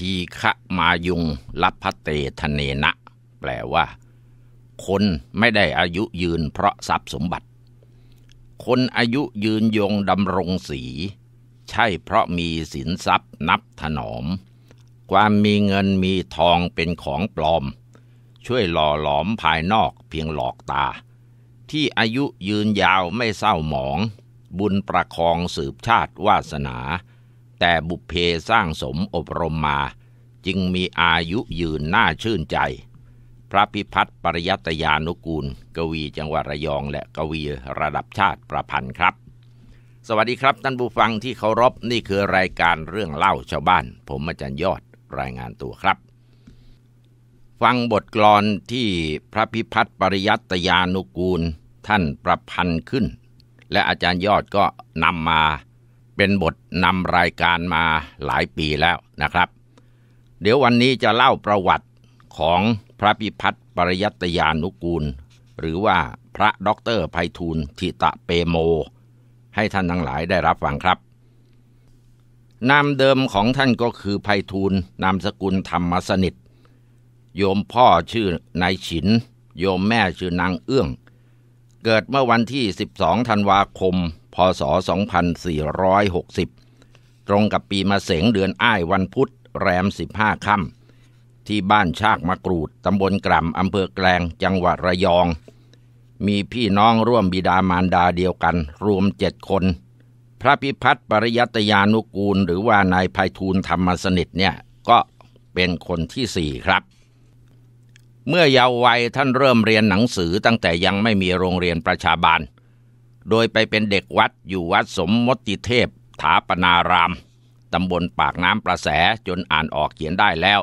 ทีฆะมายุงลัพเตทเนนะ แปลว่า คนไม่ได้อายุยืนเพราะทรัพย์สมบัติ คนอายุยืนยงดำรงสี ใช่เพราะมีสินทรัพย์นับถนอม ความมีเงินมีทองเป็นของปลอม ช่วยหล่อหลอมภายนอกเพียงหลอกตา ที่อายุยืนยาวไม่เศร้าหมอง บุญประคองสืบชาติวาสนาแต่บุพเพสร้างสมอบรมมา จึงมีอายุยืนน่าชื่นใจ พระพิพัฒน์ปริยัตยานุกูล กวีจังหวัดระยอง และกวีระดับชาติประพันธ์ครับ สวัสดีครับท่านผู้ฟังที่เคารพนี่คือรายการเรื่องเล่าชาวบ้าน ผมอาจารย์ยอดรายงานตัวครับ ฟังบทกลอนที่พระพิพัฒน์ปริยัตยานุกูลท่านประพันธ์ขึ้น และอาจารย์ยอดก็นำมาเป็นบทนำรายการมาหลายปีแล้วนะครับ เดี๋ยววันนี้จะเล่าประวัติของพระพิพัฒน์ปริยัตยานุกูล หรือว่าพระด็อกเตอร์ไพฑูรย์ทิตะเปโม ให้ท่านทั้งหลายได้รับฟังครับ นามเดิมของท่านก็คือไพฑูรย์นามสกุลธรรมสนิท โยมพ่อชื่อนายฉินโยมแม่ชื่อนางเอื้อง เกิดเมื่อวันที่ 12ธันวาคมพศ 2460 ตรงกับปีมะเสงเดือนอ้ายวันพุธ แรม 15 ค่ำที่บ้านชากมะกรูดตำบลกล่ำอำเภอแกลงจังหวัดระยอง มีพี่น้องร่วมบิดามารดาเดียวกัน รวมเจ็ดคน พระพิพัฒน์ปริยัตยานุกูล หรือว่านายภัยทูลธรรมสนิทเนี่ยก็เป็นคนที่สี่ครับ เมื่อเยาว์วัยท่านเริ่มเรียนหนังสือตั้งแต่ยังไม่มีโรงเรียนประชาบาลโดยไปเป็นเด็กวัดอยู่วัดสมมติเทพถาปนาราม ตำบลปากน้ำประแสจนอ่านออกเขียนได้แล้ว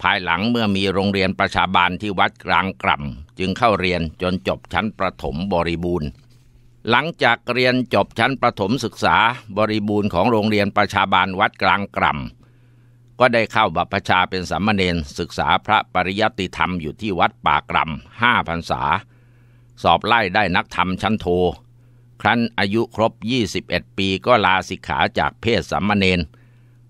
ภายหลังเมื่อมีโรงเรียนประชาบาลที่วัดกลางกล่ำจึงเข้าเรียนจนจบชั้นประถมบริบูรณ์ หลังจากเรียนจบชั้นประถมศึกษาบริบูรณ์ของโรงเรียนประชาบาลวัดกลางกล่ำ ก็ได้เข้าบัพชาเป็นสามเณรศึกษาพระปริยัติธรรมอยู่ที่วัดป่ากล่ำห้าพรรษา สอบไล่ได้นักธรรมชั้นโทครั้นอายุครบ 21 ปีก็ลาสิกขาจากเพศสัมมเนน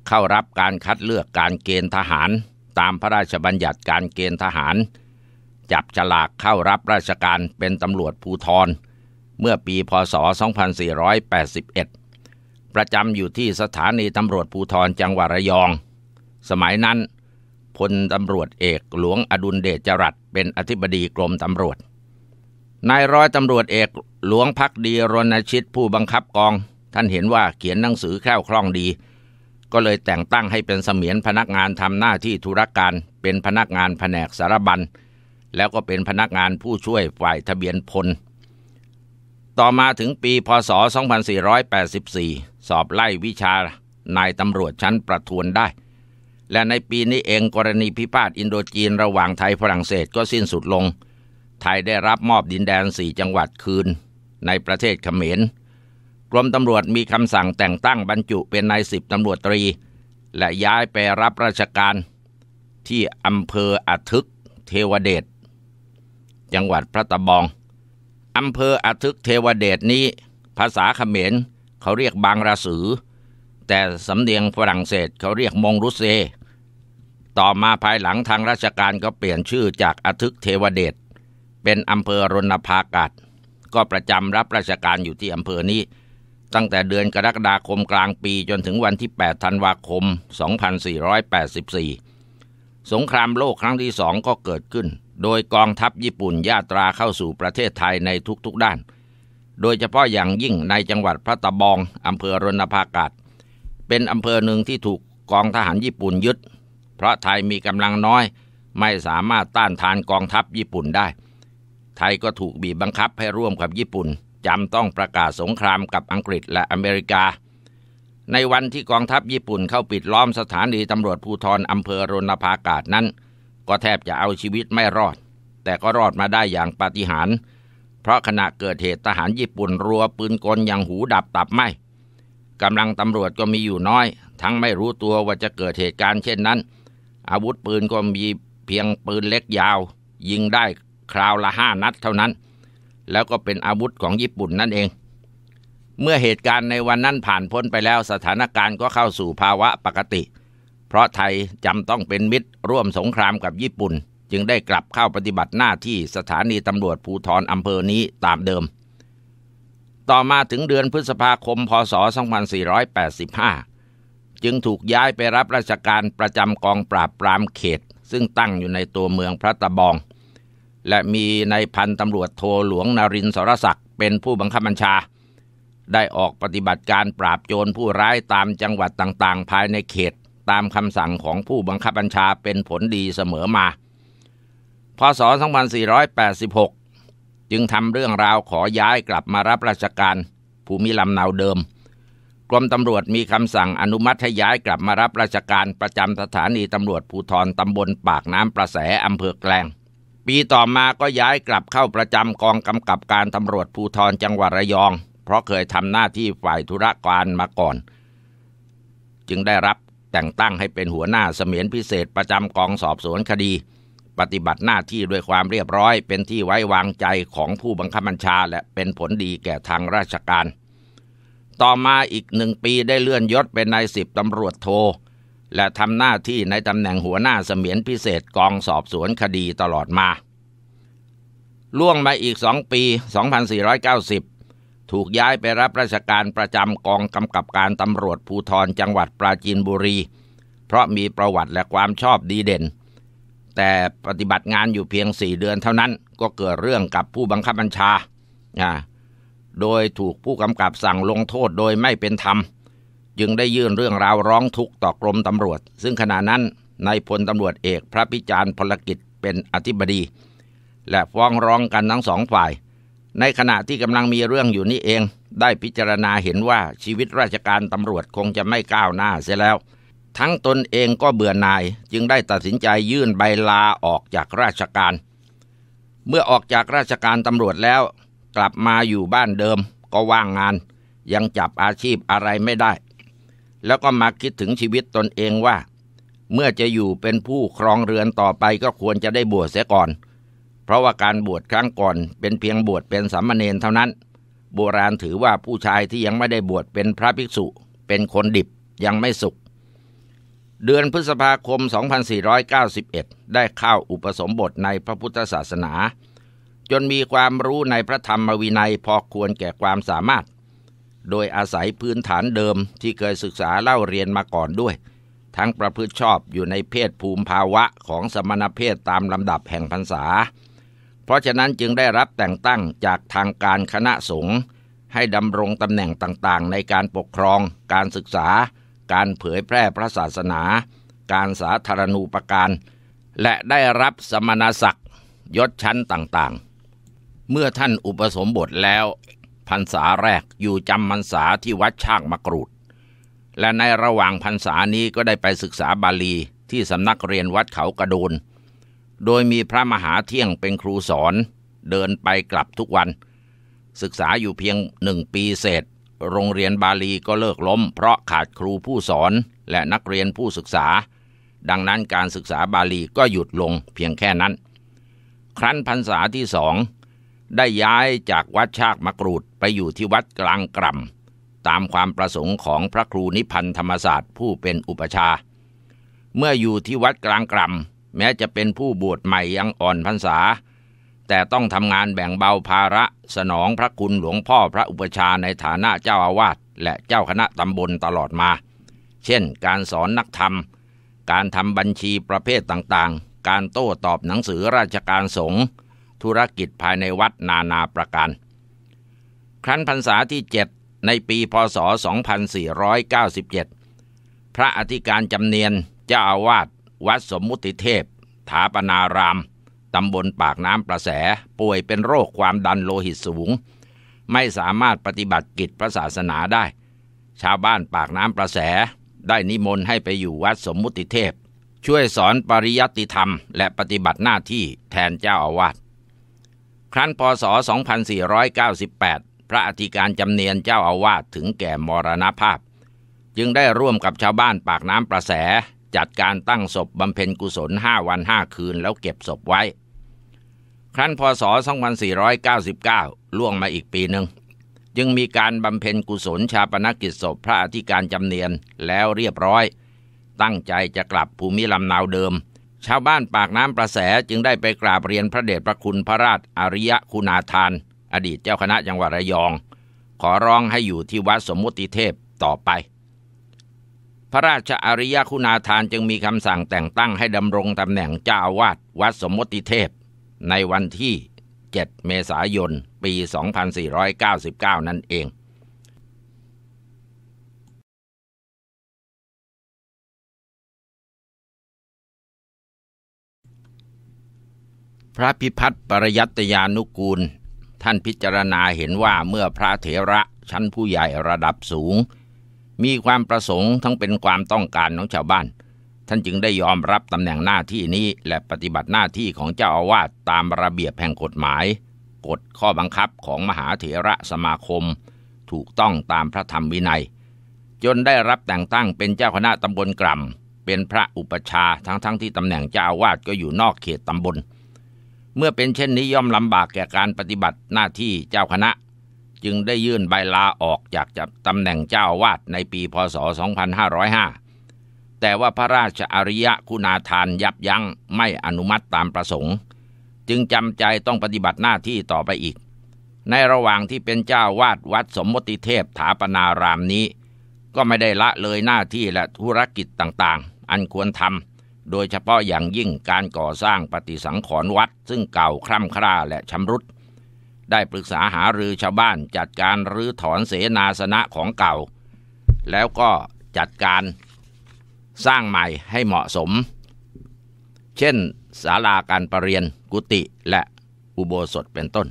เข้ารับการคัดเลือกการเกณฑ์ทหารตามพระราชบัญญัติการเกณฑ์ทหาร จับฉลากเข้ารับราชการเป็นตำรวจภูธรเมื่อปีพศ2481 ประจำอยู่ที่สถานีตำรวจภูธรจังหวัดระยอง สมัยนั้นพลตำรวจเอกหลวงอดุลเดชจรัตเป็นอธิบดีกรมตำรวจนายร้อยตำรวจเอกหลวงพักดีรณชิตผู้บังคับกองท่านเห็นว่าเขียนหนังสือแคล่วคล่องดี ก็เลยแต่งตั้งให้เป็นเสมียนพนักงานทำหน้าที่ธุรการเป็นพนักงานแผนกสารบัญแล้วก็เป็นพนักงานผู้ช่วยฝ่ายทะเบียนพล ต่อมาถึงปีพศ2484 สอบไล่วิชานายตำรวจชั้นประทวนได้ และในปีนี้เองกรณีพิพาทอินโดจีนระหว่างไทยฝรั่งเศสก็สิ้นสุดลงทยได้รับมอบดินแดนสี่จังหวัดคืน ในประเทศเขมร กรมตำรวจมีคำสั่งแต่งตั้งบรรจุเป็นนายสิบตำรวจตรี และย้ายไปรับราชการที่อำเภออทึกเทวเดชจังหวัดพระตะบองอำเภออทึกเทวเดชนี้ ภาษาเขมรเขาเรียกบางระสือ แต่สำเนียงฝรั่งเศสเขาเรียกมงรุเซ ต่อมาภายหลังทางราชการก็เปลี่ยนชื่อจากอทึกเทวเดชเป็นอำเภอรณภากาศ ก็ประจำรับราชการอยู่ที่อำเภอนี้ ตั้งแต่เดือนกรกฎาคมกลางปีจนถึงวันที่8ธันวาคม 2484 สงครามโลกครั้งที่สองก็เกิดขึ้น โดยกองทัพญี่ปุ่นยาตราเข้าสู่ประเทศไทยในทุกๆด้าน โดยเฉพาะอย่างยิ่งในจังหวัดพระตะบอง อำเภอรณภากาศ เป็นอำเภอหนึ่งที่ถูกกองทหารญี่ปุ่นยึดเพราะไทยมีกำลังน้อย ไม่สามารถต้านทานกองทัพญี่ปุ่นได้ไทยก็ถูกบีบบังคับให้ร่วมกับญี่ปุ่น จำต้องประกาศสงครามกับอังกฤษและอเมริกา ในวันที่กองทัพญี่ปุ่นเข้าปิดล้อมสถานีตำรวจภูธรอำเภอรนภากาศนั้น ก็แทบจะเอาชีวิตไม่รอด แต่ก็รอดมาได้อย่างปาฏิหาริย์เพราะขณะเกิดเหตุทหารญี่ปุ่นรัวปืนกลอย่างหูดับตับไหมกำลังตำรวจก็มีอยู่น้อย ทั้งไม่รู้ตัวว่าจะเกิดเหตุการณ์เช่นนั้น อาวุธปืนก็มีเพียงปืนเล็กยาว ยิงได้คราวละห้านัดเท่านั้น แล้วก็เป็นอาวุธของญี่ปุ่นนั่นเอง เมื่อเหตุการณ์ในวันนั้นผ่านพ้นไปแล้วสถานการณ์ก็เข้าสู่ภาวะปกติ เพราะไทยจำต้องเป็นมิตรร่วมสงครามกับญี่ปุ่น จึงได้กลับเข้าปฏิบัติหน้าที่สถานีตำรวจภูธรออำเภอนี้ตามเดิม ต่อมาถึงเดือนพฤษภาคมพศ 2485 จึงถูกย้ายไปรับราชการประจำกองปราบปรามเขต ซึ่งตั้งอยู่ในตัวเมืองพระตะบองและมีนายพันตำรวจโทหลวงนารินสรศักดิ์เป็นผู้บังคับบัญชา ได้ออกปฏิบัติการปราบโจรผู้ร้ายตามจังหวัดต่างๆ ภายในเขตตามคำสั่งของผู้บังคับบัญชาเป็นผลดีเสมอมา พศ 2486 จึงทำเรื่องราวขอย้ายกลับมารับราชการ ภูมิลำเนาเดิมกรมตำรวจมีคำสั่งอนุมัติให้ย้ายกลับมารับราชการประจำสถานีตำรวจภูธรตำบลปากน้ำประแสอำเภอแกลงปีต่อมาก็ย้ายกลับเข้าประจำกองกำกับการตำรวจภูธรจังหวัดระยอง เพราะเคยทำหน้าที่ฝ่ายธุรการมาก่อน จึงได้รับแต่งตั้งให้เป็นหัวหน้าเสมียนพิเศษประจำกองสอบสวนคดี ปฏิบัติหน้าที่ด้วยความเรียบร้อยเป็นที่ไว้วางใจของผู้บังคับบัญชาและเป็นผลดีแก่ทางราชการ ต่อมาอีกหนึ่งปีได้เลื่อนยศเป็นนายสิบตำรวจโทและทำหน้าที่ในตำแหน่งหัวหน้าเสมียนพิเศษกองสอบสวนคดีตลอดมา ล่วงมาอีกสองปี 2490 ถูกย้ายไปรับราชการประจำกองกำกับการตำรวจภูธรจังหวัดปราจีนบุรี เพราะมีประวัติและความชอบดีเด่น แต่ปฏิบัติงานอยู่เพียงสี่เดือนเท่านั้นก็เกิดเรื่องกับผู้บังคับบัญชา โดยถูกผู้กำกับสั่งลงโทษโดยไม่เป็นธรรมจึงได้ยื่นเรื่องราวร้องทุกข์ต่อกรมตำรวจ ซึ่งขณะนั้นนายพลตำรวจเอกพระพิจารณ์พลกิจเป็นอธิบดี และฟ้องร้องกันทั้งสองฝ่าย ในขณะที่กำลังมีเรื่องอยู่นี้เอง ได้พิจารณาเห็นว่าชีวิตราชการตำรวจคงจะไม่ก้าวหน้าเสียแล้ว ทั้งตนเองก็เบื่อหน่าย จึงได้ตัดสินใจยื่นใบลาออกจากราชการ เมื่อออกจากราชการตำรวจแล้วกลับมาอยู่บ้านเดิมก็ว่างงาน ยังจับอาชีพอะไรไม่ได้แล้วก็มาคิดถึงชีวิตตนเองว่า เมื่อจะอยู่เป็นผู้ครองเรือนต่อไปก็ควรจะได้บวชเสียก่อน เพราะว่าการบวชครั้งก่อนเป็นเพียงบวชเป็นสามเณรเท่านั้น โบราณถือว่าผู้ชายที่ยังไม่ได้บวชเป็นพระภิกษุเป็นคนดิบยังไม่สุข เดือนพฤษภาคม 2491 ได้เข้าอุปสมบทในพระพุทธศาสนา จนมีความรู้ในพระธรรมวินัยพอควรแก่ความสามารถโดยอาศัยพื้นฐานเดิมที่เคยศึกษาเล่าเรียนมาก่อนด้วย ทั้งประพฤติชอบอยู่ในเพศภูมิภาวะของสมณเพศตามลำดับแห่งพรรษา เพราะฉะนั้นจึงได้รับแต่งตั้งจากทางการคณะสงฆ์ให้ดำรงตำแหน่งต่างๆ ในการปกครองการศึกษาการเผยแพร่พระศาสนา การสาธารณูปการ และได้รับสมณศักดิ์ ยศชั้นต่าง ๆ เมื่อท่านอุปสมบทแล้วพรรษาแรกอยู่จำพรรษาที่วัดช่างมะกรูดและในระหว่างพรรษานี้ก็ได้ไปศึกษาบาลีที่สำนักเรียนวัดเขากระโดนโดยมีพระมหาเที่ยงเป็นครูสอนเดินไปกลับทุกวัน ศึกษาอยู่เพียงหนึ่งปีเศษโรงเรียนบาลีก็เลิกล้มเพราะขาดครูผู้สอนและนักเรียนผู้ศึกษา ดังนั้นการศึกษาบาลีก็หยุดลงเพียงแค่นั้น ครั้นพรรษาที่สองได้ย้ายจากวัดชากมะกรูดไปอยู่ที่วัดกลางกล่ำตามความประสงค์ของพระครูนิพันธ์ธรรมศาสตร์ ผู้เป็นอุปชาเมื่ออยู่ที่วัดกลางกล่ำแม้จะเป็นผู้บวชใหม่ยังอ่อนพรรษา แต่ต้องทำงานแบ่งเบาภาระ สนองพระคุณหลวงพ่อพระอุปชาในฐานะเจ้าอาวาส และเจ้าคณะตำบลตลอดมา เช่น การสอนนักธรรม การทำบัญชีประเภทต่างๆ การโต้ตอบหนังสือราชการสงฆ์ธุรกิจภายในวัดนานาประการ ครั้นพรรษาที่ 7 ในปีพศ 2497 พระอธิการจำเนียนเจ้าอาวาสวัดสมมุติเทพ ถาปนาราม ตำบลปากน้ำประแสป่วยเป็นโรคความดันโลหิตสูง ไม่สามารถปฏิบัติกิจพระศาสนาได้ ชาวบ้านปากน้ำประแส ได้นิมนต์ให้ไปอยู่วัดสมมุติเทพ ช่วยสอนปริยัติธรรมและปฏิบัติหน้าที่แทนเจ้าอาวาสครั้นพศ 2498 พระอธิการจำเนียนเจ้าอาวาสถึงแก่มรณภาพ จึงได้ร่วมกับชาวบ้านปากน้ำประแสจัดการตั้งศพบำเพ็ญกุศล 5 วัน 5 คืนแล้วเก็บศพไว้ ครั้นพศ 2499 ล่วงมาอีกปีหนึ่งจึงมีการบำเพ็ญกุศลชาปนกิจศพพระอธิการจำเนียนแล้วเรียบร้อย ตั้งใจจะกลับภูมิลำนาวเดิมชาวบ้านปากน้ำประแสจึงได้ไปกราบเรียนพระเดชพระคุณพระราชอริยคุณาทาน อดีตเจ้าคณะจังหวัดระยอง ขอร้องให้อยู่ที่วัดสมมุติเทพต่อไป พระราชอริยคุณาทานจึงมีคำสั่งแต่งตั้งให้ดำรงตำแหน่งเจ้าอาวาสวัดสมมติเทพในวันที่ 7 เมษายน ปี 2499 นั่นเองพระพิพัฒน์ปริยัตยานุกูล ท่านพิจารณาเห็นว่าเมื่อพระเถระชั้นผู้ใหญ่ระดับสูง มีความประสงค์ทั้งเป็นความต้องการของชาวบ้าน ท่านจึงได้ยอมรับตำแหน่งหน้าที่นี้และปฏิบัติหน้าที่ของเจ้าอาวาสตามระเบียบแห่งกฎหมาย กฎข้อบังคับของมหาเถระสมาคมถูกต้องตามพระธรรมวินัย จนได้รับแต่งตั้งเป็นเจ้าคณะตำบลกล่ำเป็นพระอุปชาทั้งๆทที่ตำแหน่งเจ้าอาวาสก็อยู่นอกเขตตำบลเมื่อเป็นเช่นนี้ย่อมลำบากแก่การปฏิบัติหน้าที่เจ้าคณะ จึงได้ยื่นใบลาออกจากตำแหน่งเจ้าวาดในปีพศ 2505 แต่ว่าพระราชอริยะคุณาทานยับยั้งไม่อนุมัติตามประสงค์ จึงจำใจต้องปฏิบัติหน้าที่ต่อไปอีก ในระหว่างที่เป็นเจ้าวาดวัดสมมติเทพถาปนารามนี้ ก็ไม่ได้ละเลยหน้าที่และธุรกิจต่างๆ อันควรทำโดยเฉพาะอย่างยิ่งการก่อสร้างปฏิสังขรณ์วัด ซึ่งเก่าคร่ำคร่าและชำรุด ได้ปรึกษาหารือชาวบ้านจัดการรื้อถอนเสนาสนะของเก่า แล้วก็จัดการสร้างใหม่ให้เหมาะสม เช่นศาลาการประเรียนกุฏิและอุโบสถเป็นต้น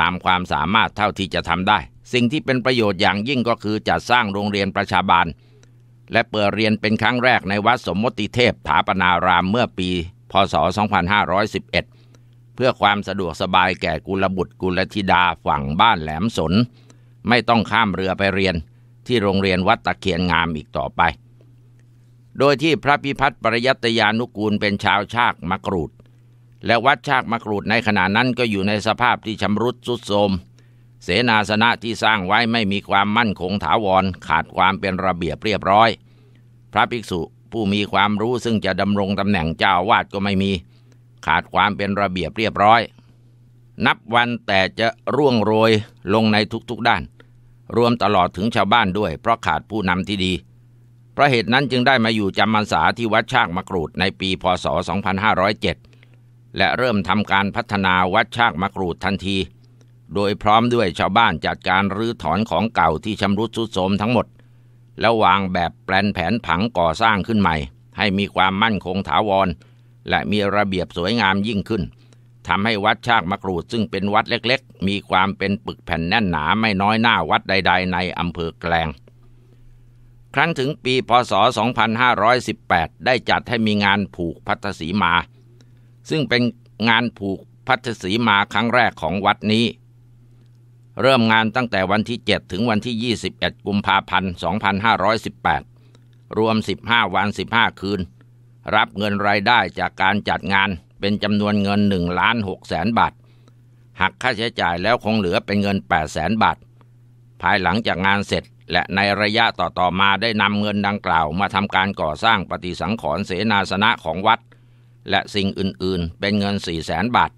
ตามความสามารถเท่าที่จะทำได้ สิ่งที่เป็นประโยชน์อย่างยิ่งก็คือจัดสร้างโรงเรียนประชาบาลและเปิดเรียนเป็นครั้งแรกในวัดสมมติเทพถาปนารามเมื่อปี พศ 2511 เพื่อความสะดวกสบายแก่กุลบุตรกุลธิดาฝั่งบ้านแหลมสน ไม่ต้องข้ามเรือไปเรียนที่โรงเรียนวัดตะเคียนงามอีกต่อไป โดยที่พระพิพัฒน์ปริยัตยานุกูลเป็นชาวชากมะกรูด และวัดชากมะกรูดในขณะนั้นก็อยู่ในสภาพที่ชำรุดทรุดโทรมเสนาสนะที่สร้างไว้ไม่มีความมั่นคงถาวรขาดความเป็นระเบียบเรียบร้อย พระภิกษุผู้มีความรู้ซึ่งจะดำรงตำแหน่งเจ้าวาดก็ไม่มี ขาดความเป็นระเบียบเรียบร้อย นับวันแต่จะร่วงโรยลงในทุกๆด้าน รวมตลอดถึงชาวบ้านด้วยเพราะขาดผู้นำที่ดีเพราะเหตุนั้นจึงได้มาอยู่จำมันสาที่วัดชากมะกรูดในปีพศ 2507และเริ่มทำการพัฒนาวัดชากมะกรูดทันทีโดยพร้อมด้วยชาวบ้านจัดการรื้อถอนของเก่าที่ชำรุดทรุดโทรมทั้งหมด แล้ววางแบบแปลนแผนผังก่อสร้างขึ้นใหม่ให้มีความมั่นคงถาวร และมีระเบียบสวยงามยิ่งขึ้นทำให้วัดชากมะกรูดซึ่งเป็นวัดเล็กๆ มีความเป็นปึกแผ่นแน่นหนาไม่น้อยหน้าวัดใด ๆ ในอำเภอแกลงครั้นถึงปีพศ 2518 ได้จัดให้มีงานผูกพัทศีมา ซึ่งเป็นงานผูกพัทศีมาครั้งแรกของวัดนี้เริ่มงานตั้งแต่วันที่ 7 ถึงวันที่ 21กุมภาพันธ์ 2518 รวม 15 วัน 15 คืน รับเงินรายได้จากการจัดงานเป็นจำนวนเงิน1ล้าน6แสนบาท หักค่าใช้จ่ายแล้วคงเหลือเป็นเงิน8แสนบาท ภายหลังจากงานเสร็จและในระยะต่ออมาได้นำเงินดังกล่าว มาทำการก่อสร้างปฏิสังขรณ์เสนาสนะของวัด และสิ่งอื่นๆ เป็นเงิน4แสนบาท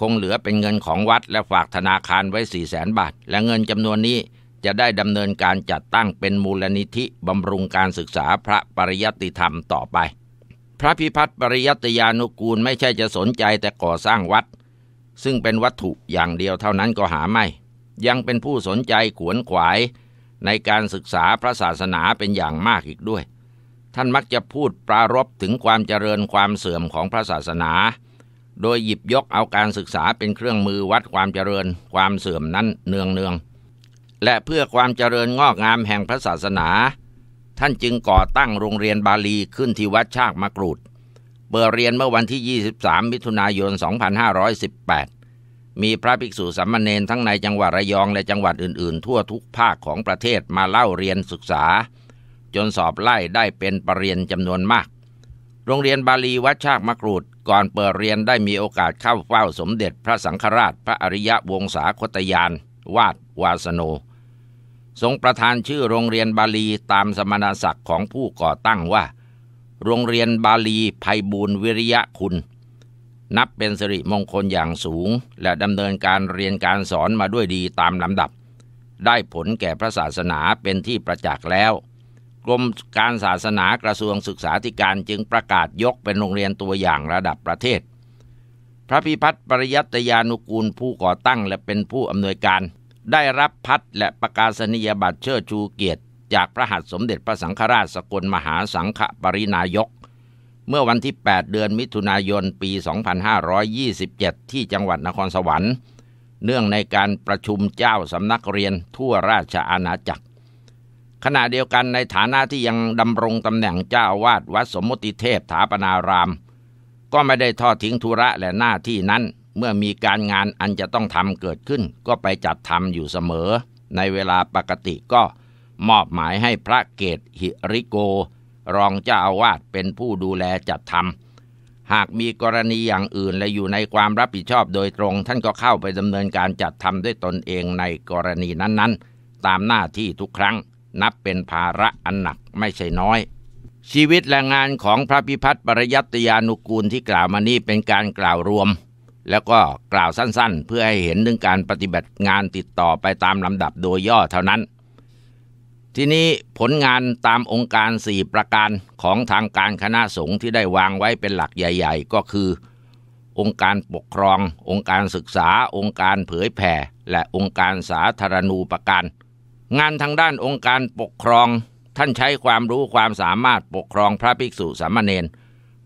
คงเหลือเป็นเงินของวัดและฝากธนาคารไว้สี่แสนบาท และเงินจำนวนนี้จะได้ดำเนินการจัดตั้งเป็นมูลนิธิบำรุงการศึกษาพระปริยัติธรรมต่อไป พระพิพัฒน์ปริยัติยานุกูลไม่ใช่จะสนใจแต่ก่อสร้างวัด ซึ่งเป็นวัตถุอย่างเดียวเท่านั้นก็หาไม่ ยังเป็นผู้สนใจขวนขวายในการศึกษาพระศาสนาเป็นอย่างมากอีกด้วย ท่านมักจะพูดปรารบถึงความเจริญความเสื่อมของพระศาสนาโดยหยิบยกเอาการศึกษาเป็นเครื่องมือวัดความเจริญความเสื่อมนั้นเนืองเนืองและเพื่อความเจริญงอกงามแห่งพระศาสนาท่านจึงก่อตั้งโรงเรียนบาลีขึ้นที่วัดชากมะกรูดเปิดเรียนเมื่อวันที่ 23 มิถุนายน 2518 มีพระภิกษุสามเณรทั้งในจังหวัดระยองและจังหวัดอื่น ๆ ทั่วทุกภาคของประเทศมาเล่าเรียนศึกษา จนสอบไล่ได้เป็นปรริญญาจำนวนมาก โรงเรียนบาลีวัดชากมะกรูดก่อนเปิดเรียนได้มีโอกาสเข้าเฝ้าสมเด็จพระสังฆราชพระอริยะวงศาคตยาน วาดวาสโนทรงประธานชื่อโรงเรียนบาลีตามสมณศักดิ์ของผู้ก่อตั้งว่า โรงเรียนบาลีภัยบูรวิริยะคุณ นับเป็นสิริมงคลอย่างสูงและดำเนินการเรียนการสอนมาด้วยดีตามลำดับ ได้ผลแก่พระศาสนาเป็นที่ประจักษ์แล้วกรมการศาสนากระทรวงศึกษาธิการจึงประกาศยกเป็นโรงเรียนตัวอย่างระดับประเทศ พระพิพัฒน์ปริยัตยานุกูลผู้ก่อตั้งและเป็นผู้อำนวยการ ได้รับพัดและประกาศนียบัตรเชิดชูเกียรติ จากพระหัตถ์สมเด็จพระสังฆราชสกลมหาสังฆปรินายก เมื่อวันที่ 8 เดือนมิถุนายนปี 2527 ที่จังหวัดนครสวรรค์ เนื่องในการประชุมเจ้าสำนักเรียนทั่วราชอาณาจักรขณะเดียวกันในฐานะที่ยังดำรงตำแหน่งเจ้าวาดวัดสมมติเทพถาปนาราม ก็ไม่ได้ทอดทิ้งธุระและหน้าที่นั้น เมื่อมีการงานอันจะต้องทำเกิดขึ้นก็ไปจัดทำอยู่เสมอ ในเวลาปกติก็มอบหมายให้พระเกตหิริโกรองเจ้าอาวาสเป็นผู้ดูแลจัดทำ หากมีกรณีอย่างอื่นและอยู่ในความรับผิดชอบโดยตรง ท่านก็เข้าไปดำเนินการจัดทำด้วยตนเองในกรณีนั้นๆ ตามหน้าที่ทุกครั้งนับเป็นภาระอันหนักไม่ใช่น้อย ชีวิตและงานของพระพิพัฒน์ปรยัตยานุกูลที่กล่าวมานี้เป็นการกล่าวรวม แล้วก็กล่าวสั้นๆ เพื่อให้เห็นถึงการปฏิบัติงานติดต่อไปตามลำดับโดยย่อเท่านั้นทีนี้ผลงานตามองค์การ4ประการของทางการคณะสงฆ์ที่ได้วางไว้เป็นหลักใหญ่ ๆ ก็คือ องค์การปกครององค์การศึกษาองค์การเผยแผ่และองค์การสาธารณูปการงานทางด้านองค์การปกครอง ท่านใช้ความรู้ความสามารถปกครองพระภิกษุสามเณร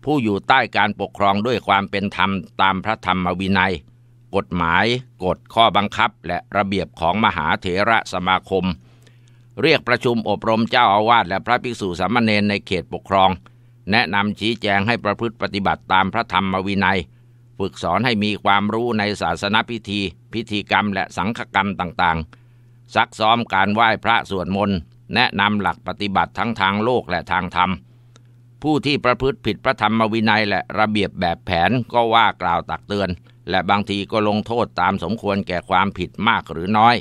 ผู้อยู่ใต้การปกครองด้วยความเป็นธรรมตามพระธรรมวินัย กฎหมายกฎข้อบังคับและระเบียบของมหาเถระสมาคม เรียกประชุมอบรมเจ้าอาวาสและพระภิกษุสามเณรในเขตปกครอง แนะนำชี้แจงให้ประพฤติปฏิบัติตามพระธรรมวินัย ฝึกสอนให้มีความรู้ในศาสนพิธี พิธีกรรม และสังฆกรรมต่างๆซักซ้อมการไหว้พระสวดมนต์ แนะนำหลักปฏิบัติทั้งทางโลกและทางธรรม ผู้ที่ประพฤติผิดพระธรรมวินัยและระเบียบแบบแผนก็ว่ากล่าวตักเตือน และบางทีก็ลงโทษตามสมควรแก่ความผิดมากหรือน้อย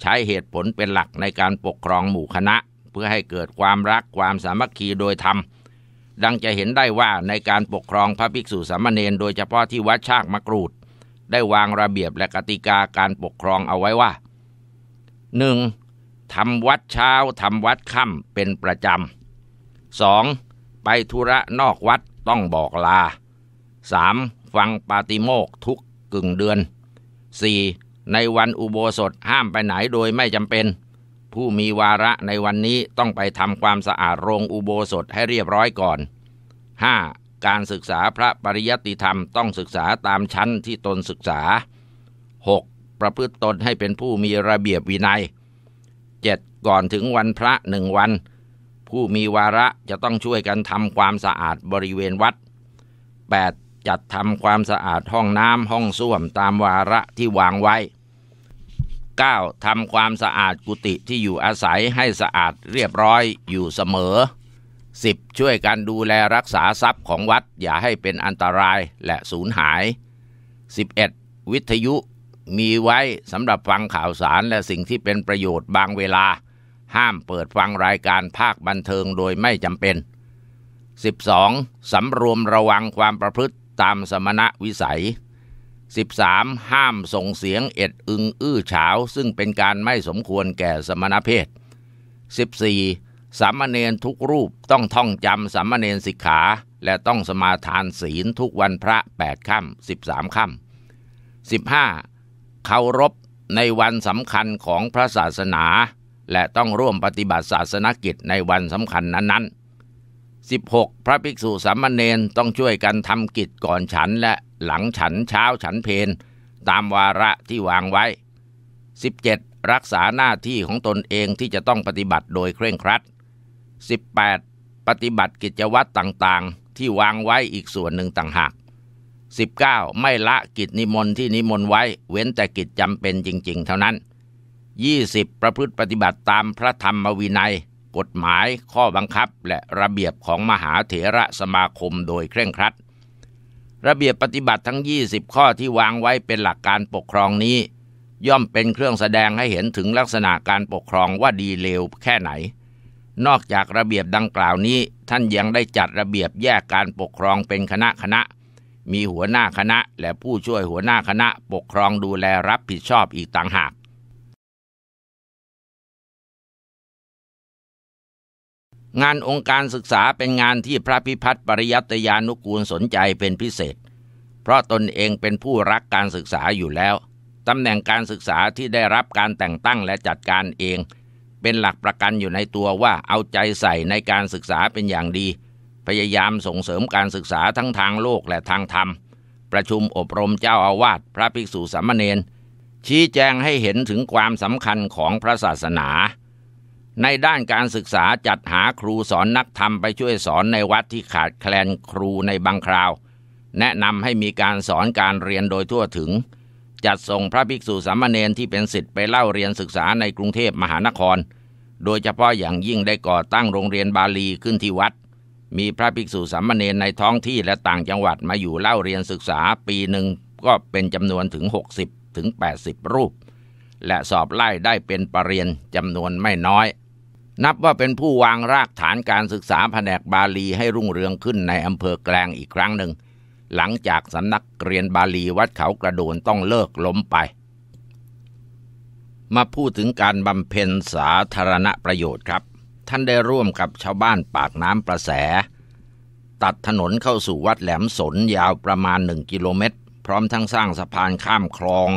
ใช้เหตุผลเป็นหลักในการปกครองหมู่คณะ เพื่อให้เกิดความรักความสามัคคีโดยธรรม ดังจะเห็นได้ว่าในการปกครองพระภิกษุสามเณรโดยเฉพาะที่วัดชากมะกรูด ได้วางระเบียบและกติกาการปกครองเอาไว้ว่าหนึ่งทำวัดเช้าทำวัดค่ำเป็นประจำสองไปธุระนอกวัดต้องบอกลาสามฟังปาติโมกทุกกึ่งเดือนสี่ในวันอุโบสถห้ามไปไหนโดยไม่จำเป็น ผู้มีวาระในวันนี้ต้องไปทำความสะอาดโรงอุโบสถให้เรียบร้อยก่อนห้าการศึกษาพระปริยติธรรมต้องศึกษาตามชั้นที่ตนศึกษาหกประพฤติตนให้เป็นผู้มีระเบียบวินัย 7. ก่อนถึงวันพระหนึ่งวัน ผู้มีวาระจะต้องช่วยกันทำความสะอาดบริเวณวัด 8. จัดทำความสะอาดห้องน้ำห้องส้วมตามวาระที่วางไว้ 9. ทำความสะอาดกุฏิที่อยู่อาศัยให้สะอาดเรียบร้อยอยู่เสมอ 10. ช่วยกันดูแลรักษาทรัพย์ของวัด อย่าให้เป็นอันตรายและสูญหาย 11. วิทยุมีไว้สำหรับฟังข่าวสารและสิ่งที่เป็นประโยชน์บางเวลา ห้ามเปิดฟังรายการภาคบันเทิงโดยไม่จำเป็น 12. สำรวมระวังความประพฤติตามสมณะวิสัย 13. ห้ามส่งเสียงเอ็ดอึงอื้อฉาวซึ่งเป็นการไม่สมควรแก่สมณเพศ 14. สามเณรทุกรูปต้องท่องจำสามเณรสิกขา และต้องสมาทานศีลทุกวันพระ8ค่ำ13ค่ำ15เคารพในวันสำคัญของพระศาสนาและต้องร่วมปฏิบัติศาสนกิจในวันสำคัญนั้นๆ 16. พระภิกษุสามเณรต้องช่วยกันทำกิจก่อนฉันและหลังฉันเช้าฉันเพนตามวาระที่วางไว้ 17. รักษาหน้าที่ของตนเองที่จะต้องปฏิบัติโดยเคร่งครัด 18. ปฏิบัติกิจวัตรต่างๆ ที่วางไว้อีกส่วนหนึ่งต่างหาก 19. ไม่ละกิจนิมนต์ที่นิมนต์ไว้เว้นแต่กิจจำเป็นจริงๆเท่านั้น 20. ประพฤติปฏิบัติตามพระธรรมวินัย กฎหมายข้อบังคับและระเบียบของมหาเถระสมาคมโดยเคร่งครัด ระเบียบปฏิบัติทั้ง 20 ข้อที่วางไว้เป็นหลักการปกครองนี้ ย่อมเป็นเครื่องแสดงให้เห็นถึงลักษณะการปกครองว่าดีเลวแค่ไหน นอกจากระเบียบดังกล่าวนี้ท่านยังได้จัดระเบียบแยกการปกครองเป็นคณะคณะมีหัวหน้าคณะและผู้ช่วยหัวหน้าคณะปกครองดูแลรับผิดชอบอีกต่างหาก งานองค์การศึกษาเป็นงานที่พระพิพัฒน์ปริยัตยานุกูลสนใจเป็นพิเศษ เพราะตนเองเป็นผู้รักการศึกษาอยู่แล้วตำแหน่งการศึกษาที่ได้รับการแต่งตั้งและจัดการเอง เป็นหลักประกันอยู่ในตัวว่าเอาใจใส่ในการศึกษาเป็นอย่างดีพยายามส่งเสริมการศึกษาทั้งทางโลกและทางธรรม ประชุมอบรมเจ้าอาวาสพระภิกษุสามเณร ชี้แจงให้เห็นถึงความสำคัญของพระศาสนา ในด้านการศึกษาจัดหาครูสอนนักธรรมไปช่วยสอนในวัดที่ขาดแคลนครูในบางคราว แนะนำให้มีการสอนการเรียนโดยทั่วถึง จัดส่งพระภิกษุสามเณรที่เป็นสิทธิ์ไปเล่าเรียนศึกษาในกรุงเทพมหานคร โดยเฉพาะอย่างยิ่งได้ก่อตั้งโรงเรียนบาลีขึ้นที่วัดมีพระภิกษุสามเณรในท้องที่และต่างจังหวัดมาอยู่เล่าเรียนศึกษาปีหนึ่งก็เป็นจำนวนถึง 60ถึง80 รูป และสอบไล่ได้เป็นปรริญญาจำนวนไม่น้อย นับว่าเป็นผู้วางรากฐานการศึกษาแผนกบาลีให้รุ่งเรืองขึ้นในอำเภอแกลงอีกครั้งหนึ่ง หลังจากสำนักเรียนบาลีวัดเขากระโดนต้องเลิกล้มไป มาพูดถึงการบำเพ็ญสาธารณประโยชน์ครับท่านได้ร่วมกับชาวบ้านปากน้ำประแส ตัดถนนเข้าสู่วัดแหลมสนยาวประมาณหนึ่งกิโลเมตร พร้อมทั้งสร้างสะพานข้ามคลอง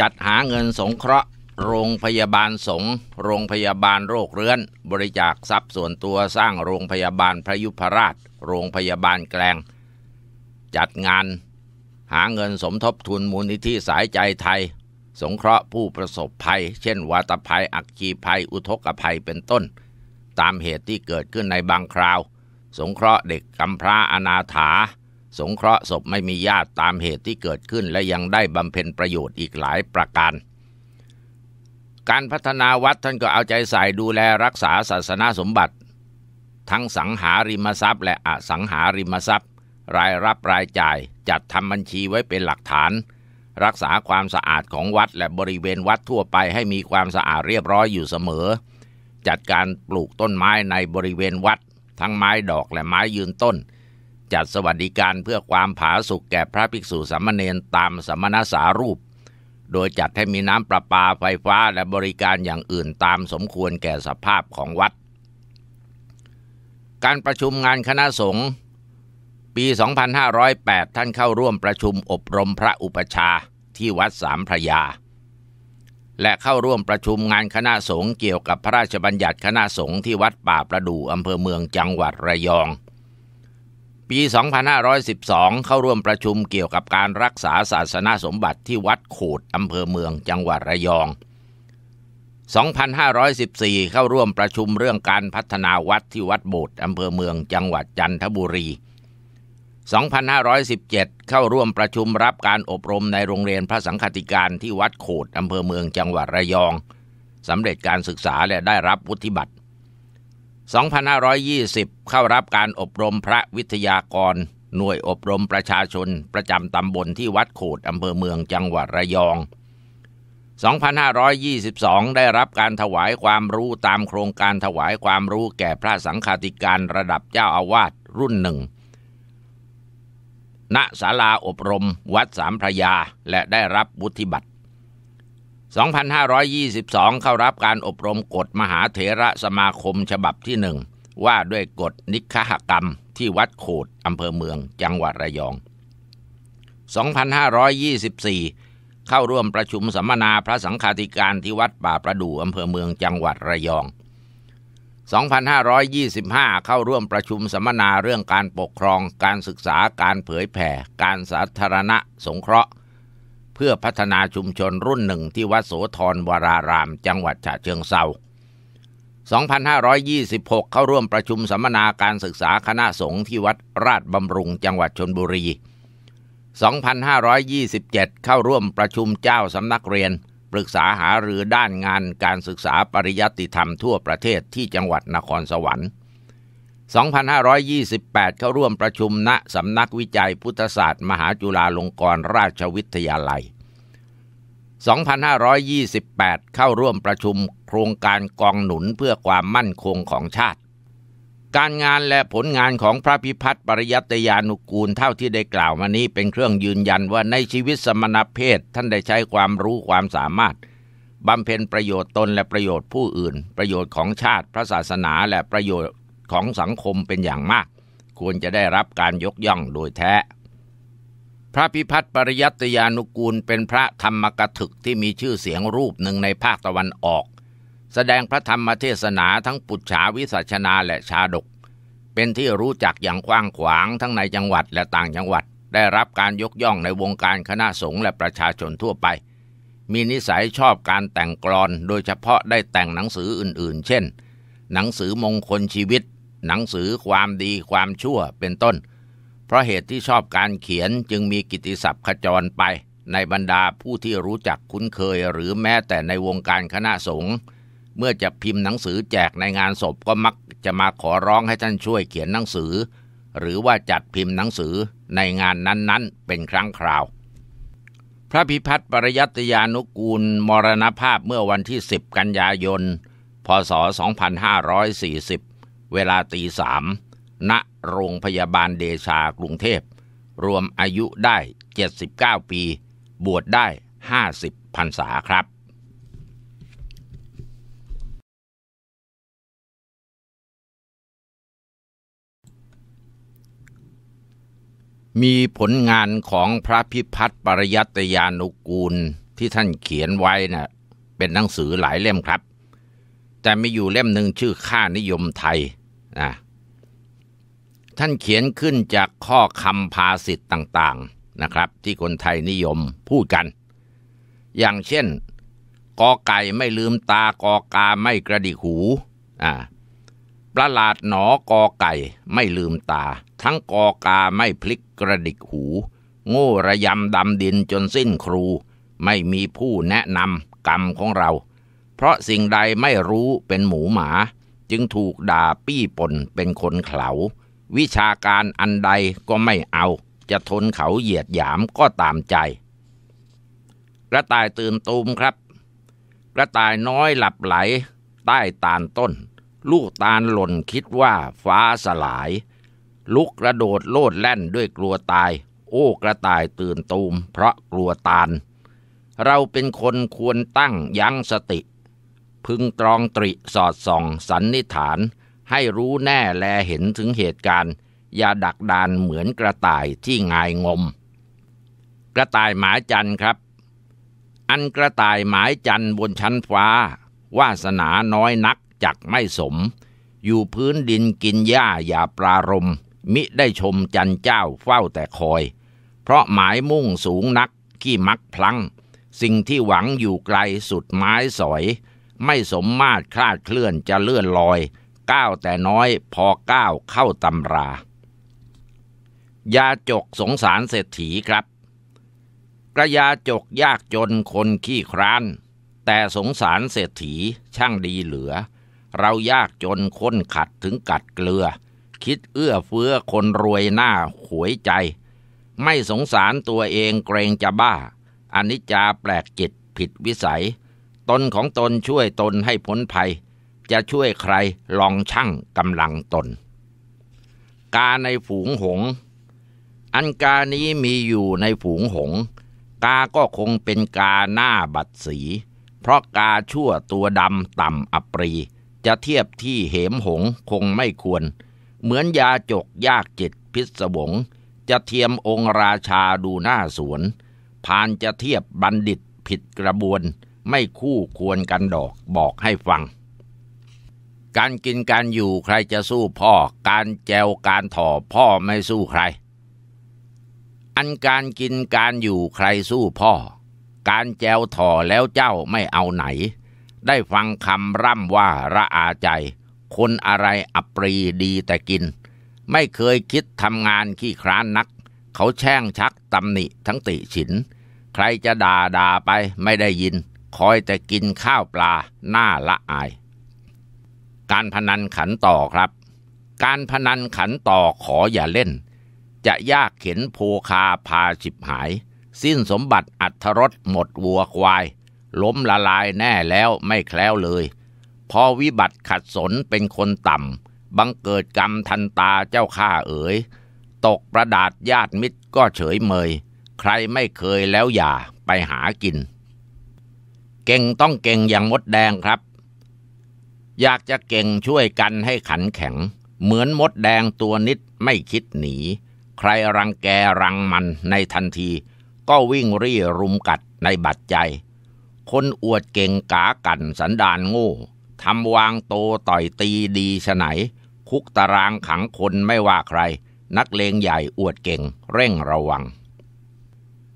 จัดหาเงินสงเคราะห์ โรงพยาบาลสงโรงพยาบาลโรคเรื้อนบริจาคทรัพย์ส่วนตัวสร้างโรงพยาบาลพระยุพราช โรงพยาบาลแกลงจัดงาน หาเงินสมทบทุนมูลนิธิสายใจไทย สงเคราะห์ผู้ประสบภัย เช่นวาตภัยอักคีภัยอุทกภัยเป็นต้นตามเหตุที่เกิดขึ้นในบางคราว สงเคราะห์เด็กกำพร้าอนาถาสงเคราะห์ศพไม่มีญาติตามเหตุที่เกิดขึ้นและยังได้บำเพ็ญประโยชน์อีกหลายประการ การพัฒนาวัดท่านก็เอาใจใส่ดูแลรักษาศาสนาสมบัติ ทั้งสังหาริมทรัพย์ และอสังหาริมทรัพย์ รายรับรายจ่ายจัดทำบัญชีไว้เป็นหลักฐาน รักษาความสะอาดของวัดและบริเวณวัดทั่วไป ให้มีความสะอาดเรียบร้อยอยู่เสมอจัดการปลูกต้นไม้ในบริเวณวัด ทั้งไม้ดอกและไม้ยืนต้น จัดสวัสดิการเพื่อความผาสุกแก่พระภิกษุสามเณรตามสมณสารูป โดยจัดให้มีน้ำประปาไฟฟ้าและบริการอย่างอื่นตามสมควรแก่สภาพของวัด การประชุมงานคณะสงฆ์ปี 2508 ท่านเข้าร่วมประชุมอบรมพระอุปชาที่วัดสามพระยาและเข้าร่วมประชุมงานคณะสงฆ์เกี่ยวกับพระราชบัญญัติคณะสงฆ์ที่วัดป่าประดู่อำเภอเมือง จังหวัดระยอง ปี 2512 เข้าร่วมประชุมเกี่ยวกับการรักษาศาสนาสมบัติที่วัดขูดอำเภอเมือง จังหวัดระยอง 2514 เข้าร่วมประชุมเรื่องการพัฒนาวัดที่วัดโบสถ์อำเภอเมือง จังหวัดจันทบุรี2517 เข้าร่วมประชุมรับการอบรมในโรงเรียนพระสังฆติการที่วัดโขดอำเภอเมืองจังหวัดระยองสำเร็จการศึกษาและได้รับวุฒิบัตร 2520 เข้ารับการอบรมพระวิทยากร หน่วยอบรมประชาชนประจำตำบลที่วัดโขดอำเภอเมืองจังหวัดระยอง 2522 ได้รับการถวายความรู้ตามโครงการถวายความรู้แก่พระสังฆติการระดับเจ้าอาวาสรุ่นหนึ่งณศาลาอบรม วัดสามพระยาและได้รับ วุฒิบัตร 2522 เข้ารับการอบรมกฎมหาเถระสมาคมฉบับที่หนึ่งว่าด้วยกฎนิคหกรรม ที่วัดโขดอำเภอเมือง จังหวัดระยอง 2524 เข้าร่วมประชุมสัมมนาพระสังฆาธิการที่วัด ป่าประดู่อำเภอเมือง จังหวัดระยอง2525 เข้าร่วมประชุมสัมมนาเรื่องการปกครองการศึกษาการเผยแผ่การสาธารณะสงเคราะห์ เพื่อพัฒนาชุมชนรุ่นหนึ่งที่วัดโสธรวราราม จังหวัดฉะเชิงเซา2526 เข้าร่วมประชุมสัมมนาการศึกษาคณะสงฆ์ที่วัดราชบำรุงจังหวัดชนบุรี 2527 เข้าร่วมประชุมเจ้าสำนักเรียนปรึกษาหารือด้านงานการศึกษาปริยัติธรรมทั่วประเทศที่จังหวัดนครสวรรค์ 2528 เข้าร่วมประชุมณสำนักวิจัยพุทธศาสตร์มหาจุฬาลงกรณราชวิทยาลัย 2528 เข้าร่วมประชุมโครงการกองหนุนเพื่อความมั่นคงของชาติการงานและผลงานของพระพิพัฒน์ปริยัตยานุกูลเท่าที่ได้กล่าวมานี้เป็นเครื่องยืนยันว่าในชีวิตสมณเพศท่านได้ใช้ความรู้ความสามารถ บำเพ็ญประโยชน์ตนและประโยชน์ผู้อื่น ประโยชน์ของชาติพระศาสนาและประโยชน์ของสังคมเป็นอย่างมาก ควรจะได้รับการยกย่องโดยแท้ พระพิพัฒน์ปริยัตยานุกูลเป็นพระธรรมกถึกที่มีชื่อเสียงรูปหนึ่งในภาคตะวันออกแสดงพระธรรมเทศนาทั้งปุจฉาวิสัชนาและชาดก เป็นที่รู้จักอย่างกว้างขวางทั้งในจังหวัดและต่างจังหวัด ได้รับการยกย่องในวงการคณะสงฆ์และประชาชนทั่วไป มีนิสัยชอบการแต่งกลอน โดยเฉพาะได้แต่งหนังสืออื่นๆ เช่น หนังสือมงคลชีวิต หนังสือความดีความชั่ว เป็นต้น เพราะเหตุที่ชอบการเขียนจึงมีกิติศัพท์ขจรไป ในบรรดาผู้ที่รู้จักคุ้นเคยหรือแม้แต่ในวงการคณะสงฆ์เมื่อจะพิมพ์หนังสือแจกในงานศพก็มักจะมาขอร้องให้ท่านช่วยเขียนหนังสือ หรือว่าจัดพิมพ์หนังสือในงานนั้น ๆ เป็นครั้งคราว พระพิพัฒน์ปริยัตยานุกูลมรณภาพเมื่อวันที่ 10 กันยายนพศ 2540 เวลาตีสามณโรงพยาบาลเดชากรุงเทพ รวมอายุได้ 79 ปี บวชได้ 50พรรษาครับมีผลงานของพระพิพัฒน์ปริยัตยานุกูลที่ท่านเขียนไว้นะ่ะเป็นหนังสือหลายเล่มครับ แต่มีอยู่เล่มหนึ่งชื่อค่านิยมไทยนะท่านเขียนขึ้นจากข้อคำภาษิตต่าง ๆนะครับ ที่คนไทยนิยมพูดกัน อย่างเช่นกอไก่ไม่ลืมตากอกาไม่กระดิกหู อ่าประหลาดหนอกอไก่ไม่ลืมตา ทั้งกอกาไม่พลิกกระดิกหู โง่ระยำดำดินจนสิ้นครู ไม่มีผู้แนะนำกรรมของเรา เพราะสิ่งใดไม่รู้เป็นหมูหมา จึงถูกด่าปี้ปนเป็นคนเขาวิชาการอันใดก็ไม่เอา จะทนเขาเหยียดหยามก็ตามใจ กระต่ายตื่นตูมครับ กระต่ายน้อยหลับไหล ใต้ตานต้นลูกตาลหล่นคิดว่าฟ้าสลาย ลุกกระโดดโลดแล่นด้วยกลัวตาย โอ้กระต่ายตื่นตูม เพราะกลัวตาล เราเป็นคนควรตั้งยั้งสติ พึงตรองตริ สอดส่องสันนิฐานให้รู้แน่แลเห็นถึงเหตุการณ์ อย่าดักดานเหมือนกระต่ายที่งายงม กระต่ายหมาจันครับ อันกระต่ายหมายจันบนชั้นฟ้าวาสนาน้อยนักจักไม่สม อยู่พื้นดินกินหญ้าอย่าปรารมมิได้ชมจันเจ้าเฝ้าแต่คอย เพราะหมายมุ่งสูงนักขี้มักพลังสิ่งที่หวังอยู่ไกลสุดไม้สอย ไม่สมมาตรคลาดเคลื่อนจะเลื่อนลอย ก้าวแต่น้อยพอก้าวเข้าตำรา ยาจกสงสารเศรษฐีครับกระยาจกยากจนคนขี้คร้าน แต่สงสารเศรษฐีช่างดีเหลือเรายากจนค้นขัดถึงกัดเกลือ คิดเอื้อเฟื้อคนรวยหน้าหวยใจ ไม่สงสารตัวเองเกรงจะบ้าอนิจจาแปลกจิตผิดวิสัย ตนของตนช่วยตนให้พ้นภัย จะช่วยใครลองชั่งกำลังตน กาในฝูงหง อันกานี้มีอยู่ในฝูงหง กาก็คงเป็นกาหน้าบัดสี เพราะกาชั่วตัวดำต่ำอปรีจะเทียบที่เหมหงคงไม่ควร เหมือนยาจกยากจิตพิศวงจะเทียมองค์ราชาดูหน้าสวนพานจะเทียบบัณฑิตผิดกระบวนไม่คู่ควรกันดอกบอกให้ฟัง การกินการอยู่ใครจะสู้พ่อการแจวการถ่อพ่อไม่สู้ใคร อันการกินการอยู่ใครสู้พ่อ การแจวถ่อแล้วเจ้าไม่เอาไหนได้ฟังคำร่ำว่าระอาใจคนอะไรอัปรีดีแต่กิน ไม่เคยคิดทำงานขี้คร้านนัก เขาแช่งชักตำหนิทั้งติฉิน ใครจะด่าด่าไปไม่ได้ยิน คอยแต่กินข้าวปลาหน้าละอาย การพนันขันต่อครับ การพนันขันต่อขออย่าเล่น จะยากเข็นโพคาพาฉิบหาย สิ้นสมบัติอัทรสหมดวัวควายล้มละลายแน่แล้วไม่แคล้วเลย พอวิบัติขัดสนเป็นคนต่ำ บังเกิดกรรมทันตาเจ้าข้าเอ๋ย ตกประดาษญาติมิตรก็เฉยเมย ใครไม่เคยแล้วอย่าไปหากิน เก่งต้องเก่งอย่างมดแดงครับ อยากจะเก่งช่วยกันให้ขันแข็ง เหมือนมดแดงตัวนิดไม่คิดหนี ใครรังแกรังมันในทันที ก็วิ่งรี่รุมกัดในบัดใจคนอวดเก่งกากันสันดานโง่ทำวางโตต่อยตีดีฉไหน คุกตารางขังคนไม่ว่าใคร นักเลงใหญ่อวดเก่งเร่งระวัง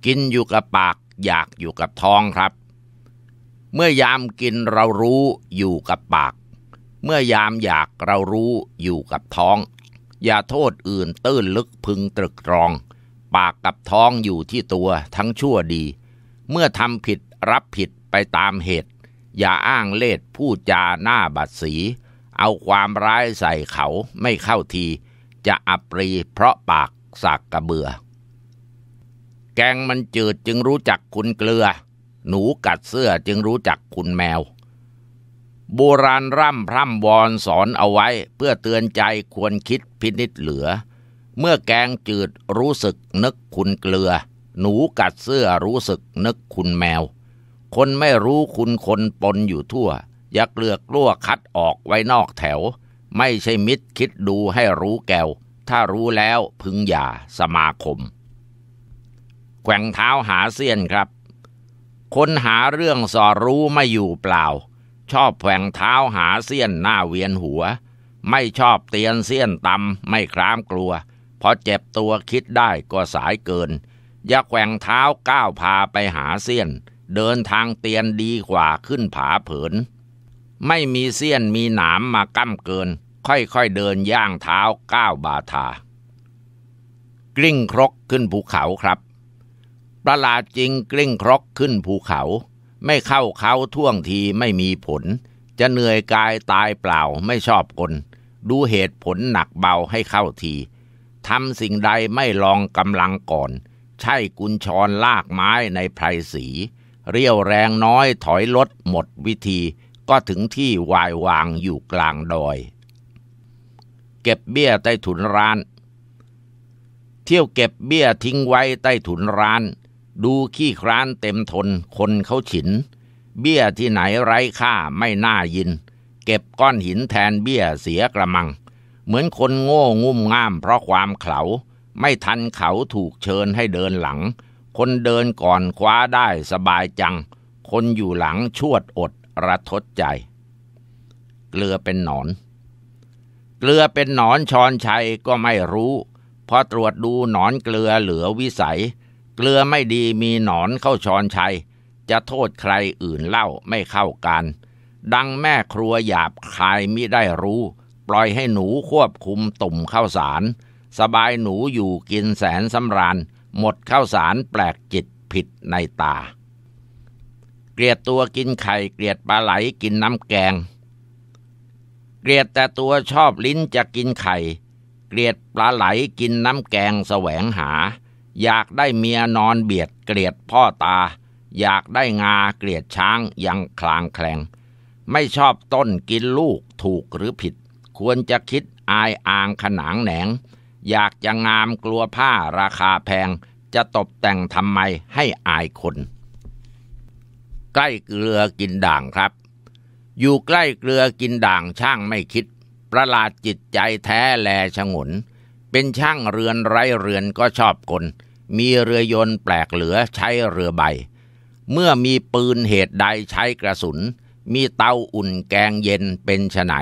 กินอยู่กับปากอยากอยู่กับท้องครับ เมื่อยามกินเรารู้อยู่กับปาก เมื่อยามอยากเรารู้อยู่กับท้อง อย่าโทษอื่นตื้นลึกพึงตรึกตรอง ปากกับท้องอยู่ที่ตัวทั้งชั่วดี เมื่อทำผิดรับผิดไปตามเหตุ อย่าอ้างเล่พูดจาหน้าบัดสี เอาความร้ายใส่เขาไม่เข้าที จะอับรีเพราะปากสักกระเบือแกงมันจืดจึงรู้จักคุณเกลือ หนูกัดเสื้อจึงรู้จักคุณแมวโบราณร่ำพร่ำวอนสอนเอาไว้เพื่อเตือนใจควรคิดพินิษเหลือ เมื่อแกงจืดรู้สึกนึกคุณเกลือ หนูกัดเสื้อรู้สึกนึกคุณแมวคนไม่รู้คุณคนปนอยู่ทั่ว ยักเลือกลั่วคัดออกไว้นอกแถว ไม่ใช่มิตรคิดดูให้รู้แกว ถ้ารู้แล้วพึงอย่าสมาคม แขวงเท้าหาเสี้ยนครับ คนหาเรื่องสอรู้ไม่อยู่เปล่า ชอบแขวงเท้าหาเสี้ยนหน้าเวียนหัว ไม่ชอบเตียนเสี้ยนตำไม่ครามกลัวพอเจ็บตัวคิดได้ก็สายเกิน อย่าแขวงเท้าก้าวพาไปหาเสี้ยนเดินทางเตียนดีกว่าขึ้นผาเผิน ไม่มีเสี้ยนมีหนามมากั้มเกิน ค่อยๆเดินย่างเท้าก้าวบาทา กลิ้งครกขึ้นภูเขาครับ ประหลาดจริง กลิ้งครกขึ้นภูเขา ไม่เข้าเขาท่วงทีไม่มีผล จะเหนื่อยกายตายเปล่าไม่ชอบคนดูเหตุผลหนักเบาให้เข้าทีทำสิ่งใดไม่ลองกำลังก่อน ใช่กุญชรลากไม้ในไพรสีเรียวแรงน้อยถอยรถหมดวิธีก็ถึงที่วายวางอยู่กลางดอย เก็บเบี้ยใต้ถุนร้าน เที่ยวเก็บเบี้ยทิ้งไว้ใต้ถุนร้าน ดูขี้คร้านเต็มทนคนเขาฉิน เบี้ยที่ไหนไร้ค่าไม่น่ายิน เก็บก้อนหินแทนเบี้ยเสียกระมัง เหมือนคนโง่งุ่มง่ามเพราะความเขาไม่ทันเขาถูกเชิญให้เดินหลังคนเดินก่อนคว้าได้สบายจัง คนอยู่หลังชวดอดระทดใจ เกลือเป็นหนอน เกลือเป็นหนอนชอนชัยก็ไม่รู้พอตรวจดูหนอนเกลือเหลือวิสัย เกลือไม่ดีมีหนอนเข้าชอนชัย จะโทษใครอื่นเล่าไม่เข้ากันดังแม่ครัวหยาบคายมิได้รู้ ปล่อยให้หนูควบคุมตุ่มข้าวสาร สบายหนูอยู่กินแสนสำราญหมดข้าวสารแปลกจิตผิดในตา เกลียดตัวกินไข่เกลียดปลาไหลกินน้ำแกง เกลียดแต่ตัวชอบลิ้นจะกินไข่เกลียดปลาไหลกินน้ำแกงแสวงหา อยากได้เมียนอนเบียดเกลียดพ่อตา อยากได้งาเกลียดช้างยังคลางแคลง ไม่ชอบต้นกินลูกถูกหรือผิด ควรจะคิดอายอ่างขนางแหนงอยากจะงามกลัวผ้าราคาแพงจะตบแต่งทำไมให้อายคน ใกล้เกลือกินด่างครับ อยู่ใกล้เกลือกินด่างช่างไม่คิด ประหลาดจิตใจแท้แลชงนเป็นช่างเรือนไร้เรือนก็ชอบคนมีเรือยนต์แปลกเหลือใช้เรือใบ เมื่อมีปืนเหตุใดใช้กระสุน มีเตาอุ่นแกงเย็นเป็นไฉน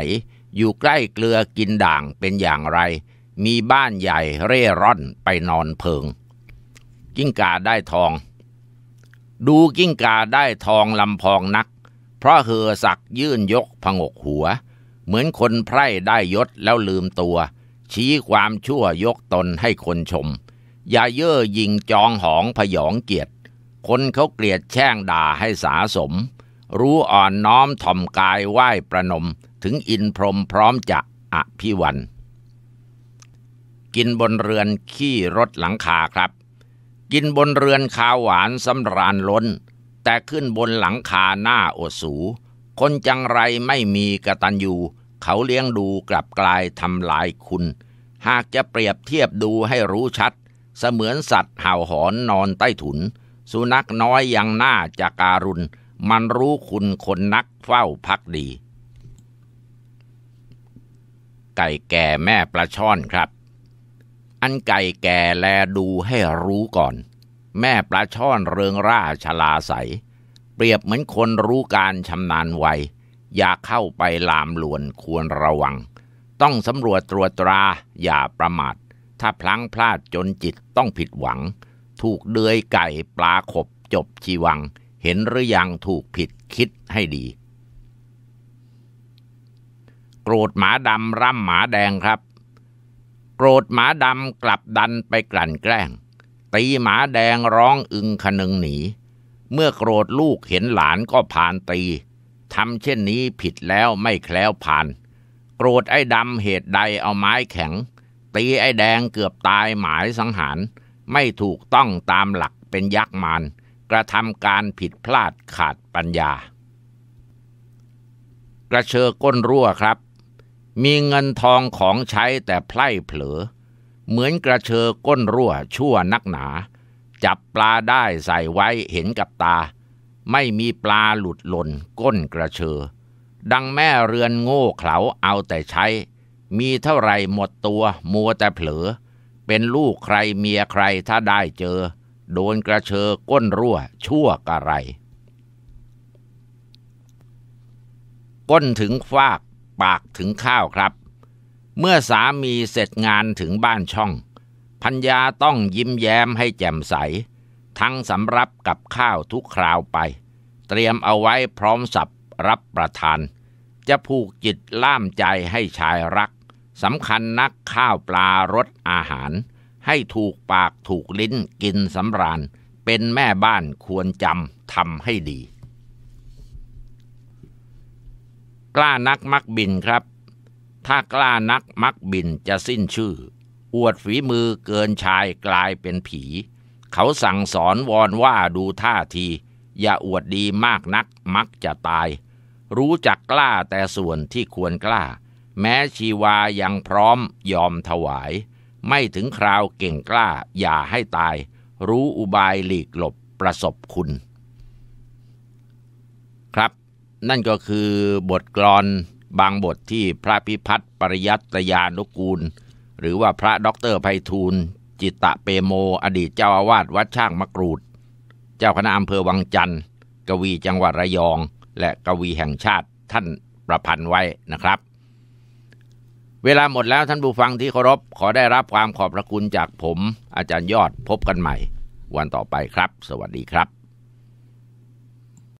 อยู่ใกล้เกลือกินด่างเป็นอย่างไรมีบ้านใหญ่เร่ร่อนไปนอนเพิง กิ้งก่าได้ทอง ดูกิ้งก่าได้ทองลำพองนัก เพราะเหอสักยื่นยกผงกหัว เหมือนคนไพร่ได้ยศแล้วลืมตัว ชี้ความชั่วยกตนให้คนชม อย่าเย่อยิงจองหองผยองเกียรติคนเขาเกลียดแช่งด่าให้สาสม รู้อ่อนน้อมถ่อมกายไหว้ประนมถึงอินพรมพร้อมจะอภิวันกินบนเรือนขี้รถหลังคาครับ กินบนเรือนคาหวานสำราญล้น แต่ขึ้นบนหลังคาหน้าอดสู คนจังไรไม่มีกระตันยูเขาเลี้ยงดูกลับกลายทำลายคุณ หากจะเปรียบเทียบดูให้รู้ชัด เสมือนสัตว์เห่าหอนนอนใต้ถุนสุนัขน้อยยังหน้าจะการุณ มันรู้คุณคนนักเฝ้าพักดี ไก่แก่แม่ปลาช่อนครับอันไก่แก่แลดูให้รู้ก่อน แม่ปลาช่อนเริงร่าชลาใส เปรียบเหมือนคนรู้การชำนาญไวอย่าเข้าไปลามลวนควรระวัง ต้องสำรวจตรวจตราอย่าประมาท ถ้าพลั้งพลาดจนจิตต้องผิดหวัง ถูกเดือยไก่ปลาขบจบชีวัง เห็นหรือยังถูกผิดคิดให้ดี โกรธหมาดำร่ำหมาแดงครับรธหมาดำกลับดันไปกลั่นแกล้ง ตีหมาแดงร้องอึงขนึงหนี เมื่อโกรธลูกเห็นหลานก็ผ่านตีทำเช่นนี้ผิดแล้วไม่แคล้วผ่าน โกรธไอ้ดำเหตุใดเอาไม้แข็ง ตีไอ้แดงเกือบตายหมายสังหาร ไม่ถูกต้องตามหลักเป็นยักษ์มาร กระทำการผิดพลาดขาดปัญญา กระเชอก้นรั่วครับมีเงินทองของใช้แต่ไพล่เผลอเหมือนกระเชอก้นรั่วชั่วนักหนา จับปลาได้ใส่ไว้เห็นกับตา ไม่มีปลาหลุดหล่นก้นกระเชอ ดังแม่เรือนโง่เขลาเอาแต่ใช้ มีเท่าไรหมดตัวมัวแต่เผลอเป็นลูกใครเมียใครถ้าได้เจอ โดนกระเชอก้นรั่วชั่วกระไร ก้นถึงฟากปากถึงข้าวครับ เมื่อสามีเสร็จงานถึงบ้านช่อง พัญญาต้องยิ้มแย้มให้แจ่มใส ทั้งสำรับกับข้าวทุกคราวไป เตรียมเอาไว้พร้อมสับรับประทาน จะผูกจิตล่ามใจให้ชายรัก สำคัญนักข้าวปลารสอาหาร ให้ถูกปากถูกลิ้นกินสำราญ เป็นแม่บ้านควรจำทำให้ดีกล้านักมักบินครับ ถ้ากล้านักมักบินจะสิ้นชื่อ อวดฝีมือเกินชายกลายเป็นผี เขาสั่งสอนวอนว่าดูท่าที อย่าอวดดีมากนักมักจะตาย รู้จักกล้าแต่ส่วนที่ควรกล้า แม้ชีวายังพร้อมยอมถวาย ไม่ถึงคราวเก่งกล้าอย่าให้ตาย รู้อุบายหลีกหลบประสบคุณครับนั่นก็คือบทกลอนบางบทที่พระพิพัฒน์ปริยัตยานุกูล หรือว่าพระด็อกเตอร์ไพฑูรย์จิตตะเปโมอดีตเจ้าอาวาสวัดช่างมะกรูด เจ้าคณะอำเภอวังจันทร์ กวีจังหวัดระยองและกวีแห่งชาติท่านประพันธ์ไว้นะครับ เวลาหมดแล้วท่านผู้ฟังที่เคารพขอได้รับความขอบพระคุณจากผมอาจารย์ยอดพบกันใหม่ วันต่อไปครับ สวัสดีครับ